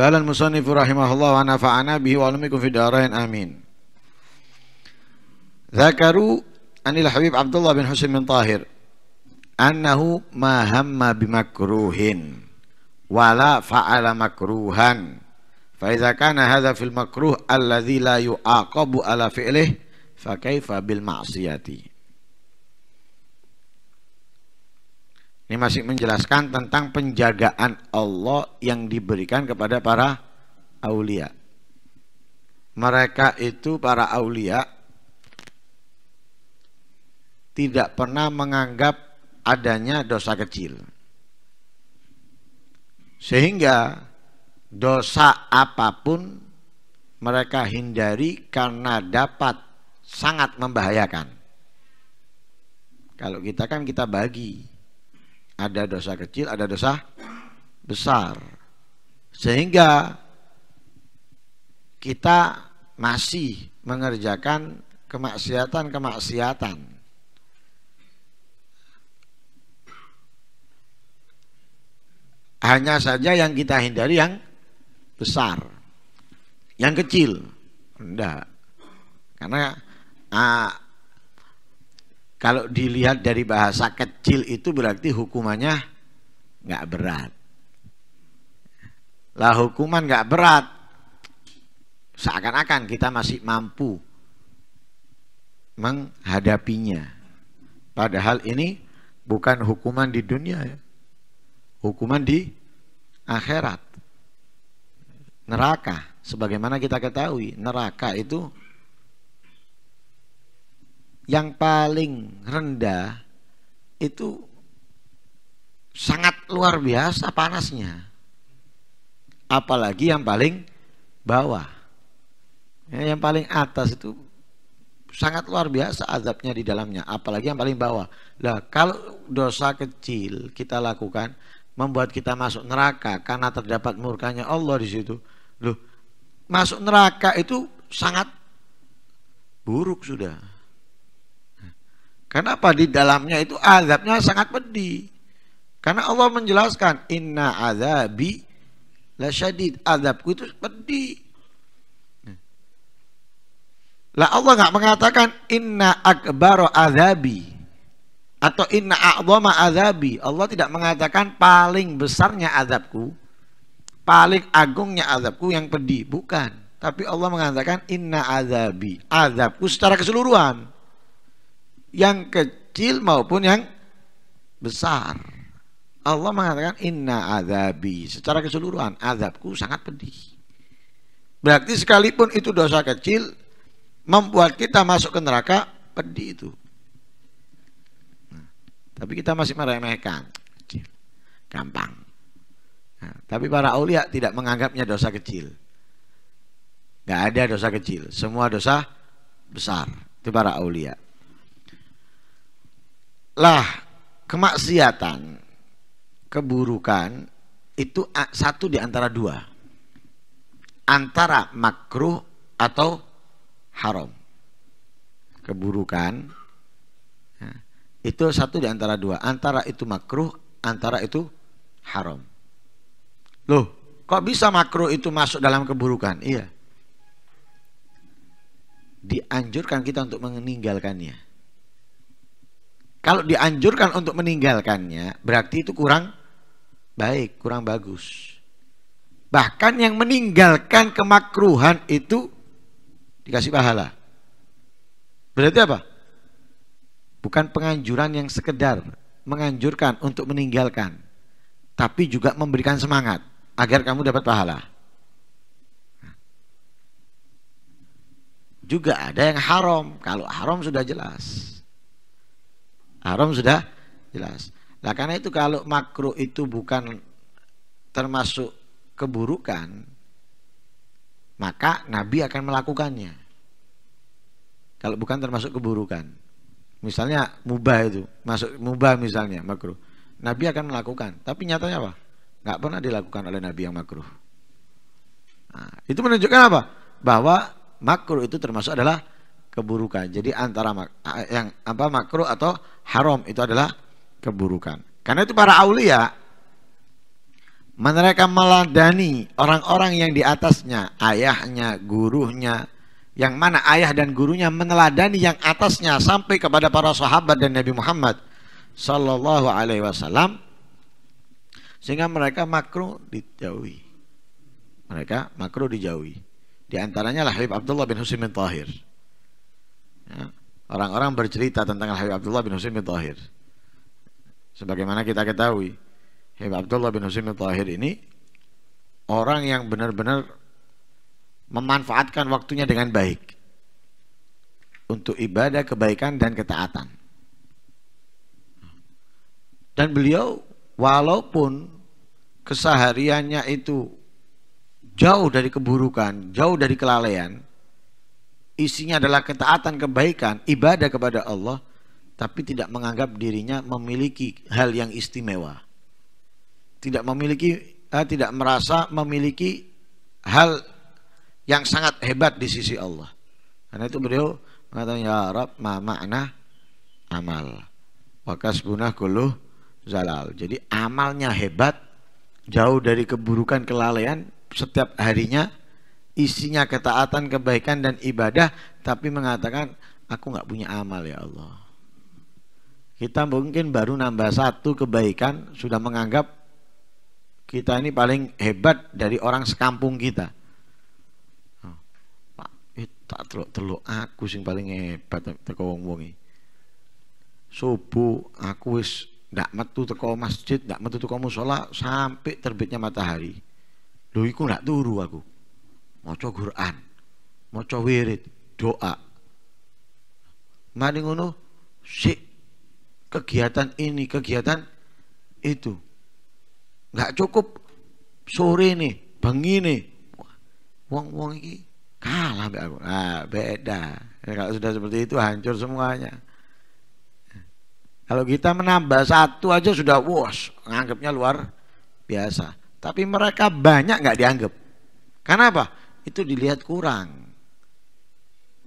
قال المصنف رحمه الله ونفعنا به وعلمكم في الدارين آمين ذكروا أن الحبيب عبد الله بن حسين بن طاهر أنه ما هم بمكروه ولا فعل مكروها فإذا كان هذا في المكروه الذي لا يعاقب على فعله فكيف بالمعصية Ini masih menjelaskan tentang penjagaan Allah yang diberikan kepada para aulia. Mereka itu para aulia tidak pernah menganggap adanya dosa kecil. Sehingga dosa apapun mereka hindari karena dapat sangat membahayakan. Kalau kita kan kita bagi ada dosa kecil, ada dosa besar. Sehingga kita masih mengerjakan kemaksiatan-kemaksiatan. Hanya saja yang kita hindari yang besar. Yang kecil, enggak. Karena ah, kalau dilihat dari bahasa kecil itu berarti hukumannya nggak berat. Lah hukuman nggak berat, seakan-akan kita masih mampu menghadapinya. Padahal ini bukan hukuman di dunia ya. Hukuman di akhirat. Neraka, sebagaimana kita ketahui, neraka itu yang paling rendah itu sangat luar biasa panasnya. Apalagi yang paling bawah. Ya, yang paling atas itu sangat luar biasa azabnya di dalamnya, apalagi yang paling bawah. Lah, kalau dosa kecil kita lakukan membuat kita masuk neraka karena terdapat murkanya Allah di situ. Loh, masuk neraka itu sangat buruk sudah. Karena apa? Di dalamnya itu azabnya sangat pedih. Karena Allah menjelaskan, Inna azabi la syadid. Azabku itu pedih. Lah Allah nggak mengatakan inna akbaro azabi atau inna a'zama azabi. Allah tidak mengatakan paling besarnya azabku, paling agungnya azabku yang pedih, bukan. Tapi Allah mengatakan inna azabi, azabku secara keseluruhan yang kecil maupun yang besar. Allah mengatakan inna adabi secara keseluruhan azabku sangat pedih. Berarti sekalipun itu dosa kecil membuat kita masuk ke neraka pedih itu. Nah, tapi kita masih meremehkan. Gampang. Nah, tapi para aulia tidak menganggapnya dosa kecil. Gak ada dosa kecil, semua dosa besar. Itu para aulia lah kemaksiatan, keburukan itu satu di antara dua. Antara makruh atau haram. Keburukan ya, itu satu di antara dua. Antara itu makruh, antara itu haram. Loh, kok bisa makruh itu masuk dalam keburukan? Iya. Dianjurkan kita untuk meninggalkannya kalau dianjurkan untuk meninggalkannya, berarti itu kurang baik, kurang bagus. Bahkan yang meninggalkan kemakruhan itu dikasih pahala. Berarti apa? Bukan penganjuran yang sekedar menganjurkan untuk meninggalkan, tapi juga memberikan semangat agar kamu dapat pahala. Juga ada yang haram, kalau haram sudah jelas haram sudah jelas nah karena itu kalau makruh itu bukan termasuk keburukan maka Nabi akan melakukannya kalau bukan termasuk keburukan misalnya mubah itu masuk mubah misalnya makruh Nabi akan melakukan tapi nyatanya apa Gak pernah dilakukan oleh Nabi yang makruh nah, itu menunjukkan apa bahwa makruh itu termasuk adalah keburukan. Jadi antara mak yang apa makruh atau haram itu adalah keburukan. Karena itu para aulia mereka meladani orang-orang yang di atasnya, ayahnya, gurunya, yang mana ayah dan gurunya meneladani yang atasnya sampai kepada para sahabat dan Nabi Muhammad Sallallahu Alaihi Wasallam, sehingga mereka makruh dijauhi. Mereka makruh dijauhi. Di antaranya Habib Abdullah bin Husain bin Tahir Orang-orang bercerita tentang Habib Abdullah bin Husin bin Tahir. Sebagaimana kita ketahui, Habib Abdullah bin Husin bin Tahir ini orang yang benar-benar memanfaatkan waktunya dengan baik untuk ibadah kebaikan dan ketaatan. Dan beliau walaupun kesehariannya itu jauh dari keburukan, jauh dari kelalaian, isinya adalah ketaatan kebaikan, ibadah kepada Allah, tapi tidak menganggap dirinya memiliki hal yang istimewa. Tidak memiliki eh, tidak merasa memiliki hal yang sangat hebat di sisi Allah. Karena itu beliau mengatakan ya Rab ma makna amal. Wakas kasbunah kulluh zalal. Jadi amalnya hebat, jauh dari keburukan kelalaian, setiap harinya isinya ketaatan, kebaikan dan ibadah, tapi mengatakan aku nggak punya amal ya Allah. Kita mungkin baru nambah satu kebaikan sudah menganggap kita ini paling hebat dari orang sekampung kita. Oh, Pak, eh, tak teluk teluk aku sing paling hebat teko wong wong Subuh aku wis ndak metu teko masjid, ndak metu teko musola sampai terbitnya matahari. Lho iku ndak turu aku maca Quran, maca wirid, doa. Mari ngono si kegiatan ini, kegiatan itu. Nggak cukup sore nih, bengi nih. Wong-wong ini kalah mbak aku. Nah, beda. Ya, kalau sudah seperti itu hancur semuanya. Kalau kita menambah satu aja sudah wos, nganggapnya luar biasa. Tapi mereka banyak nggak dianggap. Karena apa? itu dilihat kurang.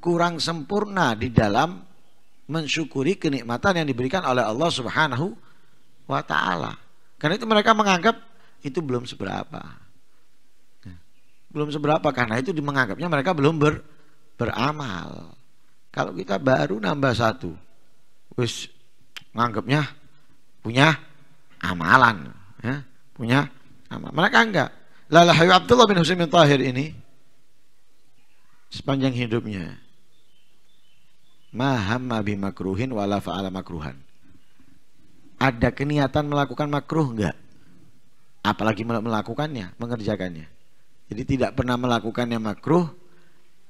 Kurang sempurna di dalam mensyukuri kenikmatan yang diberikan oleh Allah Subhanahu wa taala. Karena itu mereka menganggap itu belum seberapa. Ya. Belum seberapa karena itu menganggapnya mereka belum ber, beramal. Kalau kita baru nambah satu, wis menganggapnya punya amalan, ya, punya amalan. Mereka enggak. Lalahayu Abdullah bin Husain bin Tahir ini sepanjang hidupnya. Mahamma makruhin wala fa'ala makruhan. Ada keniatan melakukan makruh enggak? Apalagi melakukannya, mengerjakannya. Jadi tidak pernah melakukannya makruh,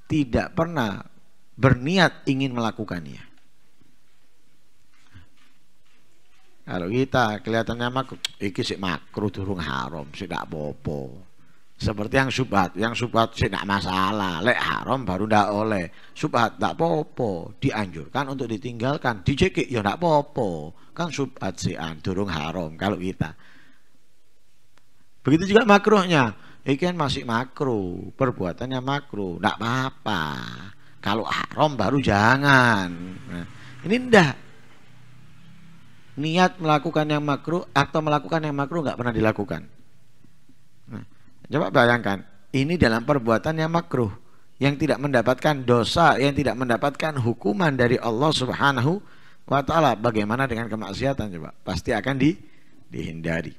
tidak pernah berniat ingin melakukannya. Kalau kita kelihatannya makruh, iki sik makruh durung haram, sik gak apa-apa seperti yang subhat yang subhat sih tidak masalah lek haram baru tidak oleh subhat tidak popo dianjurkan untuk ditinggalkan dijekik ya tidak popo kan subhat sih anturung ah, haram kalau kita begitu juga makruhnya ikan masih makro perbuatannya makro tidak apa-apa kalau haram baru jangan nah, ini ndak niat melakukan yang makruh atau melakukan yang makruh nggak pernah dilakukan Coba bayangkan, ini dalam perbuatan yang makruh, yang tidak mendapatkan dosa, yang tidak mendapatkan hukuman dari Allah Subhanahu wa taala. Bagaimana dengan kemaksiatan coba? Pasti akan di, dihindari.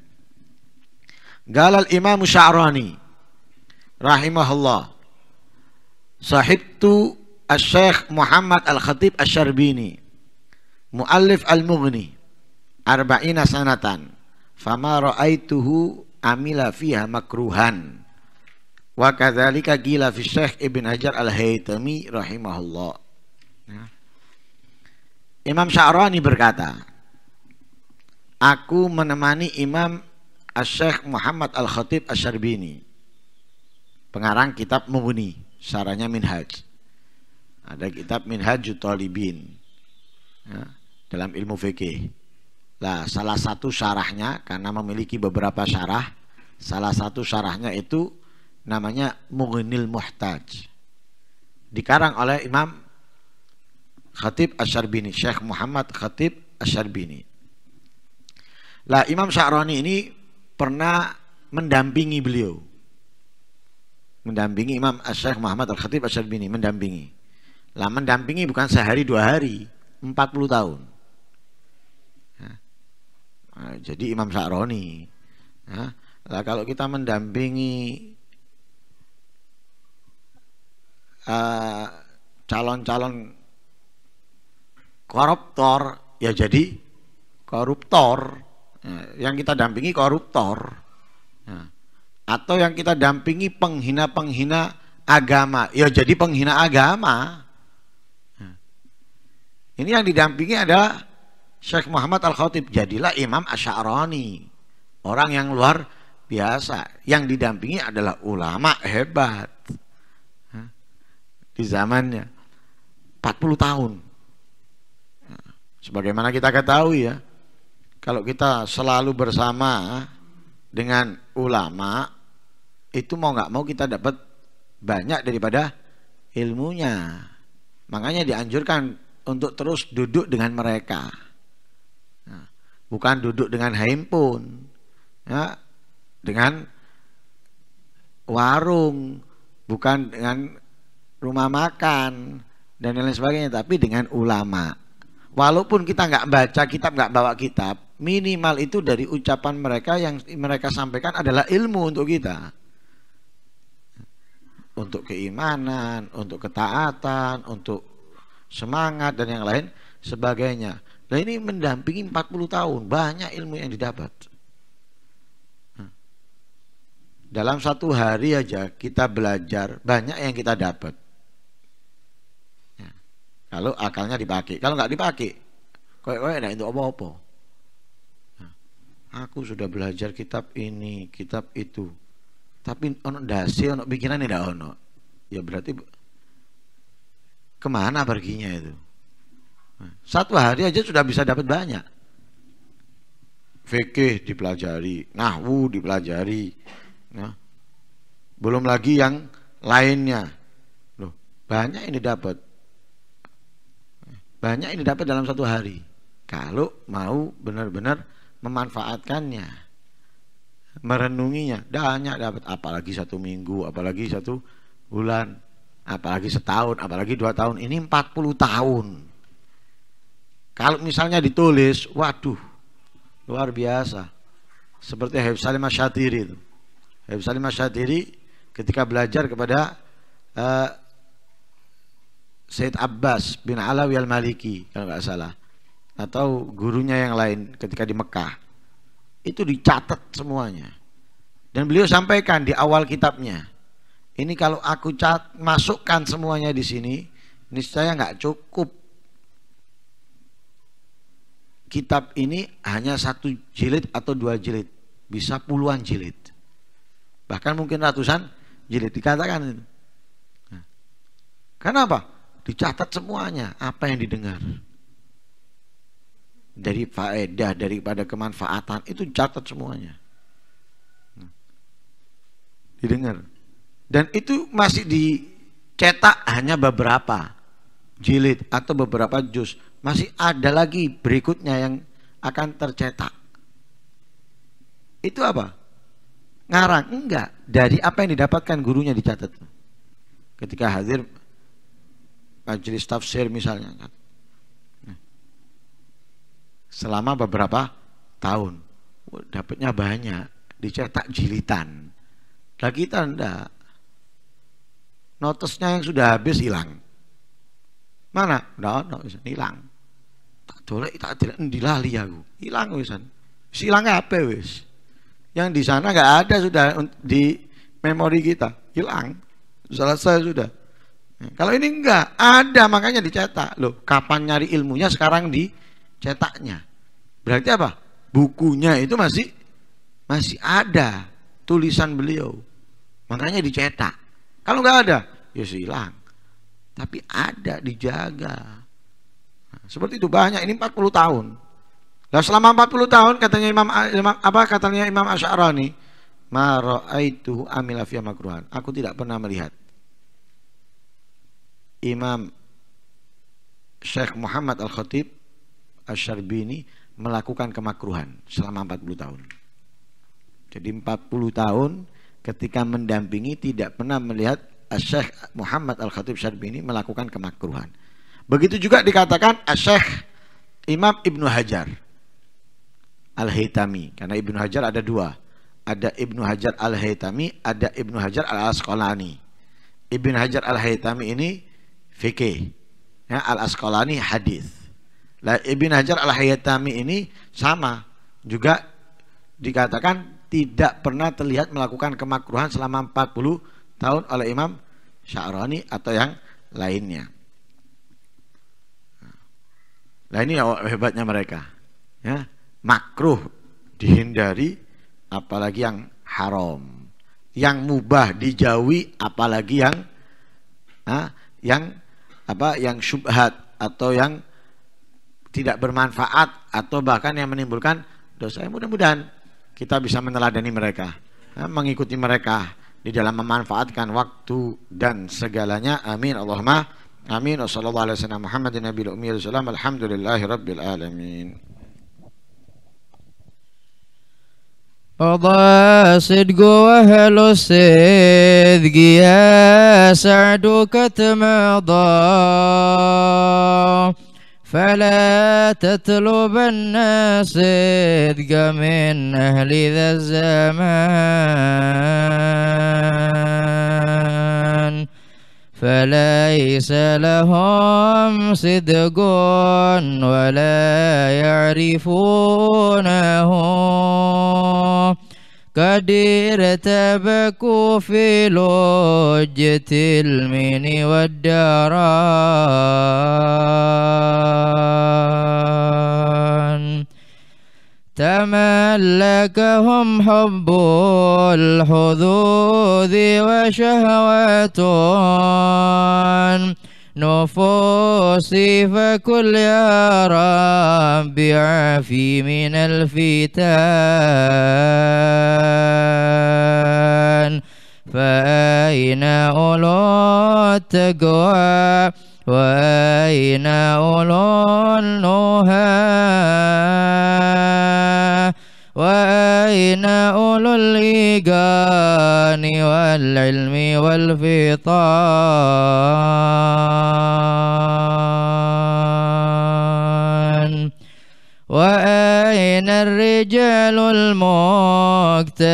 Galal Imam Sya'rani rahimahullah. Sahibtu al Syaikh Muhammad Al-Khatib Al-Syarbini Mu'allif Al-Mughni Arba'ina sanatan Fama ra'aituhu amila fiha makruhan. Wa kadzalika gila fi Syekh Ibn Hajar al haitami rahimahullah. Ya. Imam Sya'rani berkata, Aku menemani Imam Syekh Muhammad Al-Khatib Asy-Syarbini Pengarang kitab Mubuni, sarannya Minhaj. Ada kitab Minhaj Thalibin. Ya, dalam ilmu fikih. Nah, salah satu syarahnya karena memiliki beberapa syarah, salah satu syarahnya itu namanya Mughnil Muhtaj. Dikarang oleh Imam Khatib Asyarbini, Syekh Muhammad Khatib Asyarbini. Lah Imam Syahrani ini pernah mendampingi beliau. Mendampingi Imam Syekh Muhammad Al-Khatib Asyarbini, mendampingi. Lah mendampingi bukan sehari dua hari, 40 tahun. Nah, jadi Imam Sa'roni. Nah, lah kalau kita mendampingi calon eh, calon-calon koruptor, ya jadi koruptor. Nah, yang kita dampingi koruptor. Nah, atau yang kita dampingi penghina-penghina agama, ya jadi penghina agama. Nah, ini yang didampingi adalah Syekh Muhammad Al-Khatib jadilah Imam Asy'arani. Orang yang luar biasa, yang didampingi adalah ulama hebat. Di zamannya 40 tahun. Sebagaimana kita ketahui ya, kalau kita selalu bersama dengan ulama itu mau nggak mau kita dapat banyak daripada ilmunya. Makanya dianjurkan untuk terus duduk dengan mereka bukan duduk dengan handphone ya dengan warung bukan dengan rumah makan dan lain sebagainya tapi dengan ulama walaupun kita nggak baca kitab nggak bawa kitab minimal itu dari ucapan mereka yang mereka sampaikan adalah ilmu untuk kita untuk keimanan, untuk ketaatan, untuk semangat dan yang lain sebagainya. Nah ini mendampingi 40 tahun, banyak ilmu yang didapat. Hmm. dalam satu hari aja kita belajar banyak yang kita dapat. Ya. kalau akalnya dipakai, kalau nggak dipakai, kowe-kowe nah itu apa-apa. Ya. aku sudah belajar kitab ini, kitab itu. Tapi ono dasi, ono pikiran ini ono. Ya berarti kemana perginya itu? Satu hari aja sudah bisa dapat banyak. Fikih dipelajari, nahwu dipelajari. Ya. belum lagi yang lainnya. Loh, banyak ini dapat. Banyak ini dapat dalam satu hari. Kalau mau benar-benar memanfaatkannya merenunginya banyak dapat apalagi satu minggu apalagi satu bulan apalagi setahun apalagi dua tahun ini empat puluh tahun kalau misalnya ditulis, waduh, luar biasa. Seperti Habib Salim Asyatiri itu. Habib Salim Asyatiri ketika belajar kepada uh, Said Abbas bin Alawi al-Maliki, kalau nggak salah. Atau gurunya yang lain ketika di Mekah. Itu dicatat semuanya. Dan beliau sampaikan di awal kitabnya. Ini kalau aku cat, masukkan semuanya di sini, niscaya nggak cukup kitab ini hanya satu jilid atau dua jilid, bisa puluhan jilid, bahkan mungkin ratusan jilid dikatakan itu. Nah, kenapa karena apa? Dicatat semuanya apa yang didengar dari faedah daripada kemanfaatan itu catat semuanya nah, didengar dan itu masih dicetak hanya beberapa jilid atau beberapa juz masih ada lagi berikutnya yang akan tercetak. Itu apa? Ngarang? Enggak. Dari apa yang didapatkan gurunya dicatat. Ketika hadir majelis tafsir misalnya. Selama beberapa tahun. Dapatnya banyak. Dicetak jilitan. lagi kita enggak. Notesnya yang sudah habis hilang. Mana? Udah, hilang. Dolek itu tidak endi hmm, lali aku. Hilang wisan. Wis apa wes Yang di sana nggak ada sudah di memori kita. Hilang. Selesai sudah. Eh, kalau ini enggak, ada makanya dicetak. Loh, kapan nyari ilmunya sekarang dicetaknya. Berarti apa? Bukunya itu masih masih ada tulisan beliau. Makanya dicetak. Kalau enggak ada, ya hilang. Tapi ada dijaga. Seperti itu banyak, ini 40 tahun. Nah, selama 40 tahun katanya Imam, Imam apa katanya Imam Asy'arani, "Ma amila fi makruhan." Aku tidak pernah melihat Imam Syekh Muhammad Al-Khatib Asy-Syarbini melakukan kemakruhan selama 40 tahun. Jadi 40 tahun ketika mendampingi tidak pernah melihat Syekh Muhammad Al-Khatib Syarbini melakukan kemakruhan. Begitu juga dikatakan Syekh Imam Ibnu Hajar Al-Haytami karena Ibnu Hajar ada dua. Ada Ibnu Hajar Al-Haytami, ada Ibnu Hajar Al-Asqalani. Ibnu Hajar Al-Haytami ini fikih. Ya, Al-Asqalani hadis. Lah Ibnu Hajar Al-Haytami ini sama juga dikatakan tidak pernah terlihat melakukan kemakruhan selama 40 tahun oleh Imam Syahrani atau yang lainnya. Nah ini hebatnya mereka. Ya, makruh dihindari apalagi yang haram. Yang mubah dijauhi apalagi yang ha, yang apa yang syubhat atau yang tidak bermanfaat atau bahkan yang menimbulkan dosa. Ya, mudah-mudahan kita bisa meneladani mereka, ha, mengikuti mereka di dalam memanfaatkan waktu dan segalanya. Amin. Allahumma آمين وصلى الله على سيدنا محمد النبي الأمي والسلام الحمد لله رب العالمين أضاسد صدق وأهل الصدق يا سعد كتمضى فلا تطلب الناس صدق من أهل ذا الزمان فليس لهم صدق ولا يعرفونه قد ارتبكوا في لجة المن والدران تملكهم حب الحظوظ وشهوات نفوسي فكل يا رب عافي من الفتان فأين أولو التقوى وأين أولو النهى وأين أولو الإيقان والعلم والفطان وأين الرجال المقتدى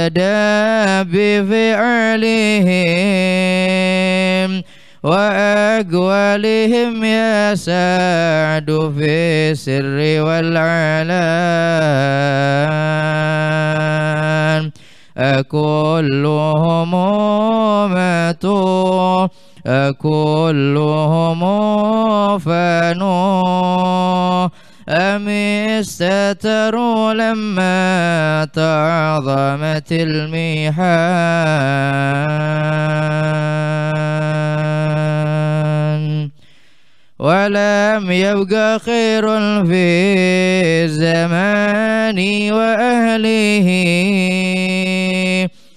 بفعلهم وأقوالهم يا سعد في السر والعلان أكلهم ماتوا أكلهم فانوا أم استتروا لما تعظمت الميحان ولم يبق خير في الزمان وأهله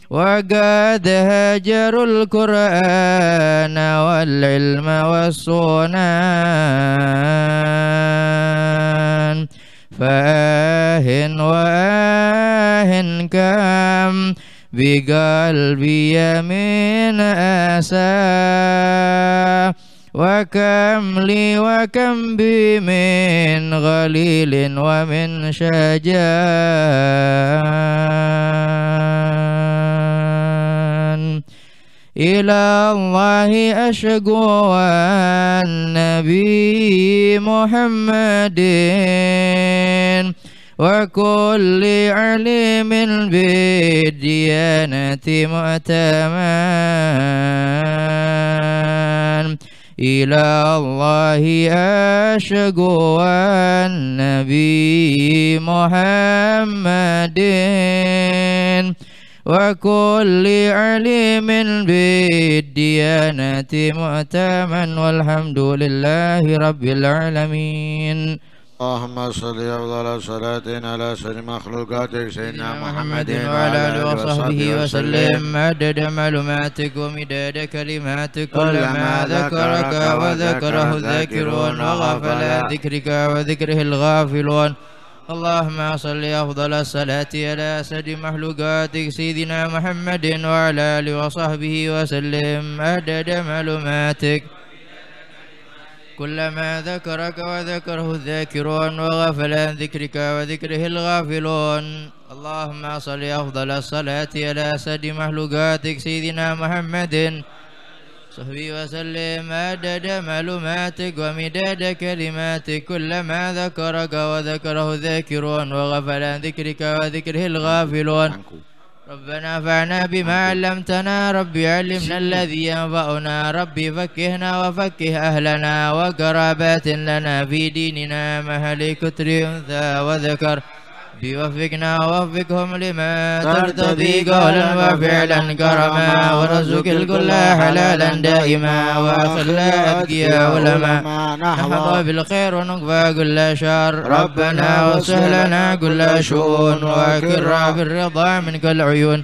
وقد هجروا القرآن والعلم والسنان فآه وآه كم بقلبي من أسى وكم لي وكم بي من غليل ومن شجان إلى الله أشكو والنبي محمد وكل عليم بالديانة مؤتمن إلى الله أشكو النبي محمد وكل علم بالديانة مؤتمن والحمد لله رب العالمين اللهم صل أفضل صلاة على سيد مخلوقاتك سيدنا محمد وعلى آله وصحبه وسلم عدد معلوماتك ومداد كلماتك كلما ذكرك وذكره الذاكرون وغفل ذكرك وذكره الغافلون اللهم صل أفضل الصلاة على سيد مخلوقاتك سيدنا محمد وعلى آله وصحبه وسلم عدد معلوماتك كلما ذكرك وذكره الذاكرون وغفل عن ذكرك وذكره الغافلون اللهم صل أفضل الصلاة على أسد مخلوقاتك سيدنا محمد صحبي وسلم عدد معلوماتك ومداد كلماتك كلما ذكرك وذكره الذاكرون وغفل عن ذكرك وذكره الغافلون ربنا فعنا بما علمتنا ربي علمنا الذي ينفعنا ربي فكهنا وفكه أهلنا وقرابات لنا في ديننا مهلي كتر أنثى وذكر ربي وفقنا ووفقهم لما ترتضي قولا وفعلا كرما ورزق الكل حلالا دائما واخلا ابقيا علما نحظى بالخير ونقفى كل شر ربنا وسهلنا كل شؤون واكرا بالرضا من كل عيون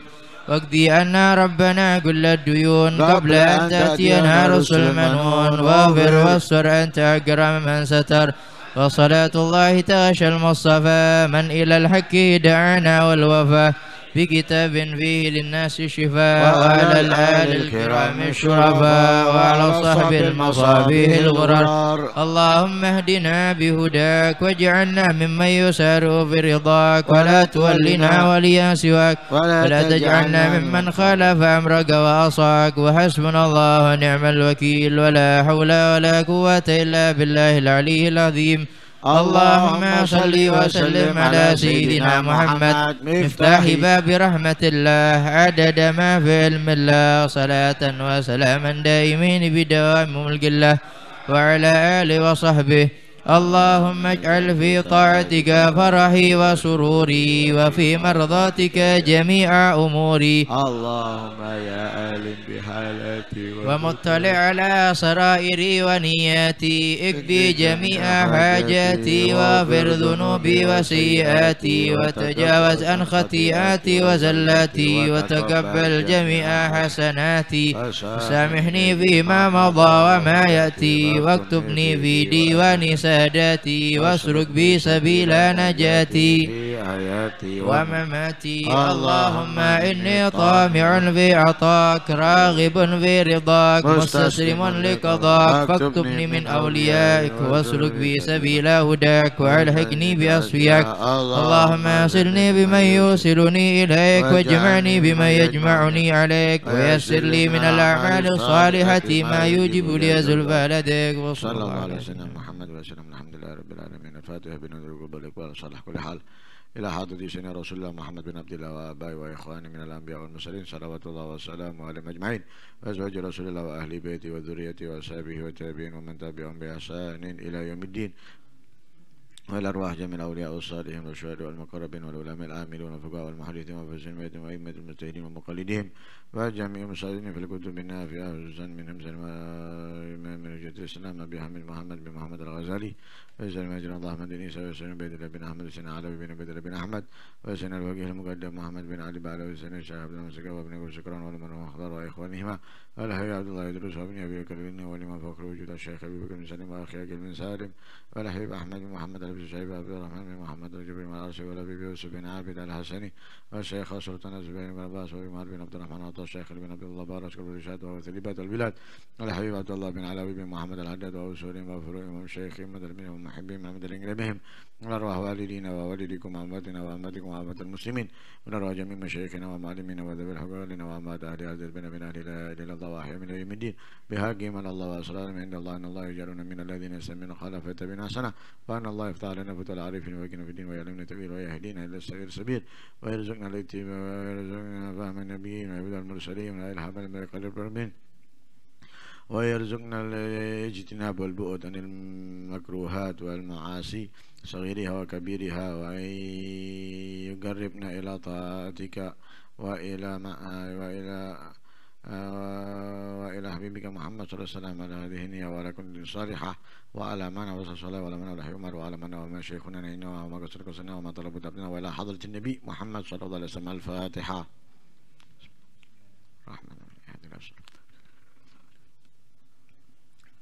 واقضي أنا ربنا كل الديون قبل أن تأتينا رسل منون واغفر واستر أنت أكرم من ستر وصلاة الله تغشى المصطفى من إلى الحق دعانا والوفا بكتاب فيه للناس شفاء وعلى الآل الكرام الشرفاء وعلى صحب المصابيح الغرار اللهم اهدنا بهداك واجعلنا ممن يسار في رضاك ولا تولنا وليا سواك ولا تجعلنا ممن خالف أمرك وأصاك وحسبنا الله ونعم الوكيل ولا حول ولا قوة إلا بالله العلي العظيم اللهم صل وسلم على سيدنا محمد مفتاح باب رحمة الله عدد ما في علم الله صلاة وسلاما دائمين بدوام ملك الله وعلى آله وصحبه اللهم اجعل في طاعتك فرحي وسروري وفي مرضاتك جميع أموري اللهم يا عالم بحالاتي ومطلع على سرائري ونياتي اكدي جميع حاجاتي واغفر ذنوبي وسيئاتي وتجاوز عن خطيئاتي وزلاتي وتقبل جميع حسناتي سامحني فيما مضى وما يأتي واكتبني في ديواني سيئاتي شهادتي واسلك بي سبيل نجاتي حياتي ومماتي اللهم إني طامع في عطاك راغب في رضاك مستسلم لقضاك فاكتبني من أوليائك واسلك بي سبيل هداك وألحقني بأصفياك اللهم أصلني بمن يوصلني إليك واجمعني بمن يجمعني عليك ويسر لي من الأعمال الصالحة ما يوجب لي زلفى لديك وصلى الله على سيدنا محمد محمد وعلى سيدنا الحمد لله رب العالمين الفاتحة بنذر القرب الإقبال صالح كل حال إلى حضرة سيدنا رسول الله محمد بن عبد الله وآبائه وإخوانه من الأنبياء والمرسلين صلوات الله وسلامه عليهم أجمعين وأزواج رسول الله وأهل بيته وذريته وأصحابه وتابعين ومن تبعهم بإحسان إلى يوم الدين والأرواح جميع الأولياء والصالحين والشهداء والمقربين والعلماء العاملين والفقهاء والمحدثين والفلسفة وأئمة المجتهدين ومقلدهم وجميع المصادرين في الكتب النافعة خصوصا منهم سلمان من رجال الإسلام أبي حمد محمد بن محمد الغزالي وسلم أجل الله أحمد بن عيسى وسلم بن الله بن أحمد وسلم علوي بن بدر بن أحمد وسلم الوجه المقدم محمد بن علي بن بعلوي وسلم الشيخ عبد الله مسكر وابن أبو سكران والمن وأخضر وإخوانهما والحي عبد الله يدرس وابن أبي بكر والإمام فخر وجود الشيخ أبي بكر بن سلم وأخي أجل بن سالم والحبيب أحمد بن محمد أبي شيبة عبد الرحمن بن محمد وجبريل بن العرش ابي يوسف بن عابد الحسني والشيخ سلطان الزبير بن عباس وابي وعمر بن عبد الرحمن عطا الشيخ بن عبد الله بارش كل الرشاد وثليبة البلاد الحبيب عبد الله بن علوي بن محمد الحداد وابو سليم وأسورهم شيخ وشيخهم مدربين ومحبين محمد من بهم ونرواح والدينا ووالديكم وأمواتنا وأمواتكم وأموات المسلمين ونرواح جميع مشايخنا ومعلمينا وذوي الحقول وأموات أهل هذا البناء من أهل لا إله إلا الله وأحيا من يوم الدين بهاجهم الله وأسرارهم عند الله أن الله يجعلنا من الذين يسمون خلفه بنا سنه وأن الله يفتح أفتح لنا العارفين وكنا في الدين ويعلمنا تأويل ويهدينا إلى السبيل السبيل ويرزقنا الاتباع ويرزقنا فهم النبيين ويهدى المرسلين ولا إلحام من قلب منه ويرزقنا الاجتناب والبؤد عن المكروهات والمعاصي صغيرها وكبيرها وأن يقربنا إلى طاعتك وإلى ما وإلى آه، وإلى حبيبك محمد صلى الله عليه وسلم على هذه النية وعلى كل صالحة وعلى من وصل الصلاة وعلى من ولا عمر وعلى من وما شيخنا نينا وما قصر قصرنا وما طلب دبنا وإلى حضرة النبي محمد صلى الله عليه وسلم الفاتحة رحمة الله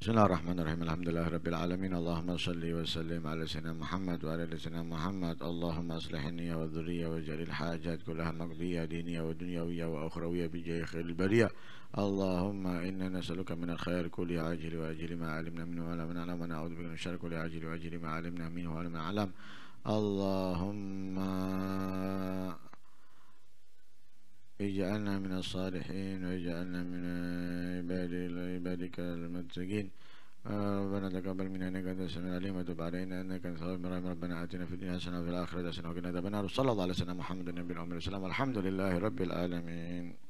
بسم الله الرحمن الرحيم الحمد لله رب العالمين اللهم صل وسلم على سيدنا محمد وعلى سيدنا محمد اللهم اصلح النية والذرية واجعل الحاجات كلها مقضية دينية ودنيوية وأخروية بجاه خير البرية اللهم إنا نسألك من الخير كل عاجل وآجل ما علمنا منه ولا من علم ونعوذ بك من الشر كل عاجل وآجل ما علمنا منه ولا من علم اللهم اجعلنا من الصالحين واجعلنا من عبادك المتقين آه، ربنا تقبل منا انك انت السميع العليم وتب علينا انك انت التواب الرحيم ربنا اتنا في الدنيا حسنه وفي الاخره حسنه وقنا عذاب النار وصلى الله على سيدنا محمد النبي الامي والسلام والحمد لله رب العالمين